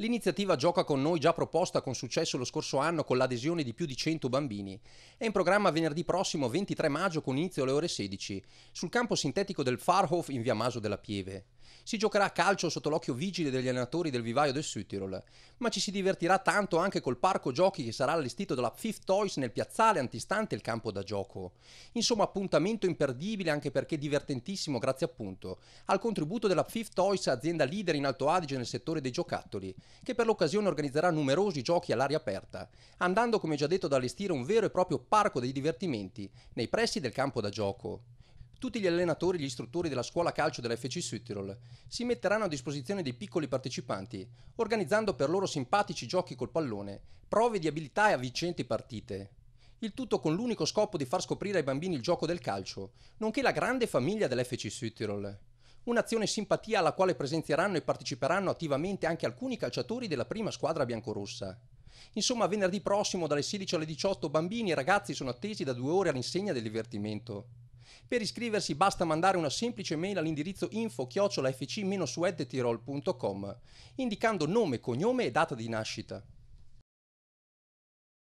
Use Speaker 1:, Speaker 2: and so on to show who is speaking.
Speaker 1: L'iniziativa Gioca con noi, già proposta con successo lo scorso anno con l'adesione di più di 100 bambini, è in programma venerdì prossimo 23 maggio con inizio alle ore 16 sul campo sintetico del Farhof in via Maso della Pieve. Si giocherà a calcio sotto l'occhio vigile degli allenatori del vivaio del Südtirol, ma ci si divertirà tanto anche col parco giochi che sarà allestito dalla Fifth Toys nel piazzale antistante il campo da gioco. Insomma, appuntamento imperdibile anche perché divertentissimo grazie appunto al contributo della Fifth Toys, azienda leader in Alto Adige nel settore dei giocattoli, che per l'occasione organizzerà numerosi giochi all'aria aperta, andando come già detto ad allestire un vero e proprio parco dei divertimenti nei pressi del campo da gioco tutti gli allenatori e gli istruttori della scuola calcio della FC Südtirol si metteranno a disposizione dei piccoli partecipanti, organizzando per loro simpatici giochi col pallone, prove di abilità e avvincenti partite. Il tutto con l'unico scopo di far scoprire ai bambini il gioco del calcio, nonché la grande famiglia dell'FC Südtirol. Un'azione simpatia alla quale presenzieranno e parteciperanno attivamente anche alcuni calciatori della prima squadra biancorossa. Insomma, venerdì prossimo dalle 16 alle 18 bambini e ragazzi sono attesi da due ore all'insegna del divertimento. Per iscriversi basta mandare una semplice mail all'indirizzo info-fc-sueddetirol.com indicando nome, cognome e data di nascita.